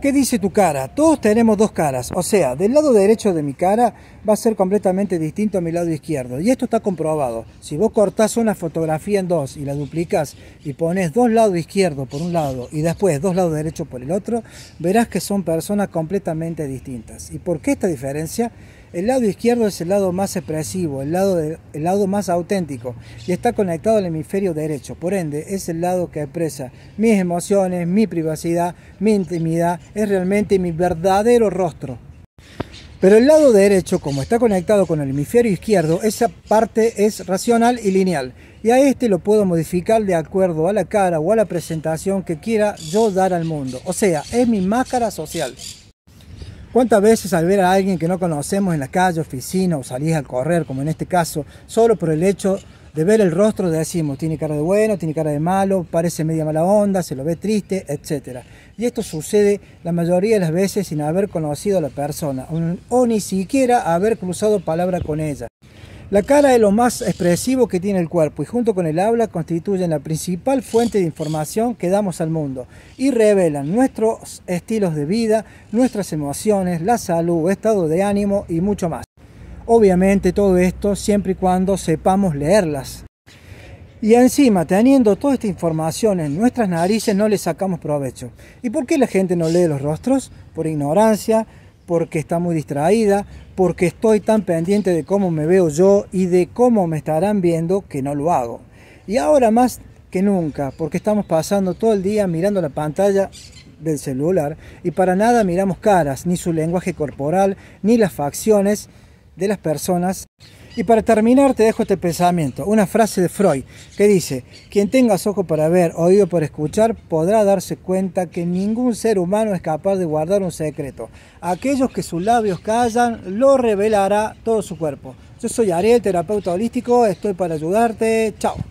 ¿Qué dice tu cara? Todos tenemos dos caras, o sea, del lado derecho de mi cara va a ser completamente distinto a mi lado izquierdo. Y esto está comprobado. Si vos cortás una fotografía en dos y la duplicas y pones dos lados izquierdos por un lado y después dos lados derecho por el otro, verás que son personas completamente distintas. ¿Y por qué esta diferencia? El lado izquierdo es el lado más expresivo, el lado, el lado más auténtico y está conectado al hemisferio derecho. Por ende, es el lado que expresa mis emociones, mi privacidad, mi intimidad, es realmente mi verdadero rostro. Pero el lado derecho, como está conectado con el hemisferio izquierdo, esa parte es racional y lineal. Y a este lo puedo modificar de acuerdo a la cara o a la presentación que quiera yo dar al mundo. O sea, es mi máscara social. ¿Cuántas veces al ver a alguien que no conocemos en la calle, oficina o salís a correr, como en este caso, solo por el hecho de ver el rostro decimos, tiene cara de bueno, tiene cara de malo, parece media mala onda, se lo ve triste, etc. Y esto sucede la mayoría de las veces sin haber conocido a la persona o ni siquiera haber cruzado palabra con ella. La cara es lo más expresivo que tiene el cuerpo y junto con el habla constituyen la principal fuente de información que damos al mundo y revelan nuestros estilos de vida, nuestras emociones, la salud, estado de ánimo y mucho más. Obviamente todo esto siempre y cuando sepamos leerlas. Y encima, teniendo toda esta información en nuestras narices, no le sacamos provecho. ¿Y por qué la gente no lee los rostros? Por ignorancia, porque está muy distraída, porque estoy tan pendiente de cómo me veo yo y de cómo me estarán viendo que no lo hago. Y ahora más que nunca, porque estamos pasando todo el día mirando la pantalla del celular y para nada miramos caras, ni su lenguaje corporal, ni las facciones de las personas. Y para terminar te dejo este pensamiento, una frase de Freud que dice, quien tenga ojo para ver, oído para escuchar, podrá darse cuenta que ningún ser humano es capaz de guardar un secreto. Aquellos que sus labios callan, lo revelará todo su cuerpo. Yo soy Ariel, terapeuta holístico, estoy para ayudarte. Chao.